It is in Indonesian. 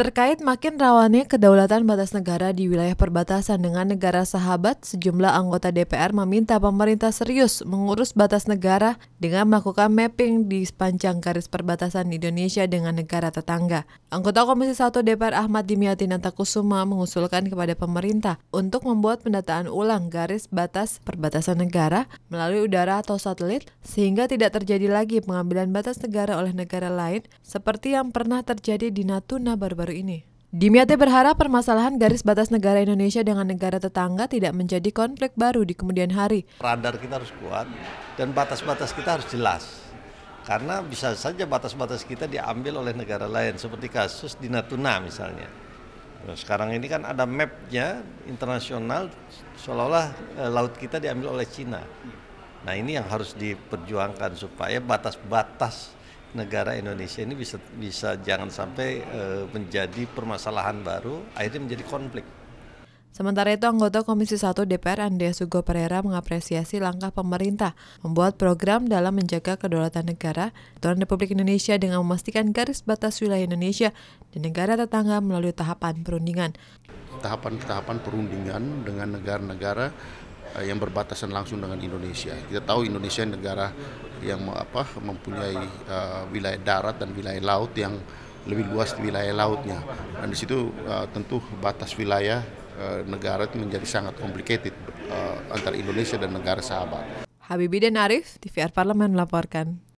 Terkait makin rawannya kedaulatan batas negara di wilayah perbatasan dengan negara sahabat, sejumlah anggota DPR meminta pemerintah serius mengurus batas negara dengan melakukan mapping di sepanjang garis perbatasan Indonesia dengan negara tetangga. Anggota Komisi 1 DPR Ahmad Dimyati Nantakusuma mengusulkan kepada pemerintah untuk membuat pendataan ulang garis batas perbatasan negara melalui udara atau satelit sehingga tidak terjadi lagi pengambilan batas negara oleh negara lain seperti yang pernah terjadi di Natuna Barbara baru ini. Dimyati berharap permasalahan garis batas negara Indonesia dengan negara tetangga tidak menjadi konflik baru di kemudian hari. Radar kita harus kuat dan batas-batas kita harus jelas. Karena bisa saja batas-batas kita diambil oleh negara lain seperti kasus di Natuna misalnya. Nah, sekarang ini kan ada mapnya internasional seolah-olah eh, laut kita diambil oleh Cina. Nah ini yang harus diperjuangkan supaya batas-batas negara Indonesia ini bisa bisa jangan sampai e, menjadi permasalahan baru akhirnya menjadi konflik. Sementara itu, anggota Komisi 1 DPR Andrea Sugo Pereira mengapresiasi langkah pemerintah membuat program dalam menjaga kedaulatan negara dan Republik Indonesia dengan memastikan garis batas wilayah Indonesia dan negara tetangga melalui tahapan perundingan. Tahapan-tahapan perundingan dengan negara-negara eh, yang berbatasan langsung dengan Indonesia. Kita tahu Indonesia negara yang apa mempunyai uh, wilayah darat dan wilayah laut yang lebih luas wilayah lautnya dan di situ uh, tentu batas wilayah uh, negara itu menjadi sangat complicated uh, antara Indonesia dan negara sahabat. Habibie dan Arif, TVR Parlemen melaporkan.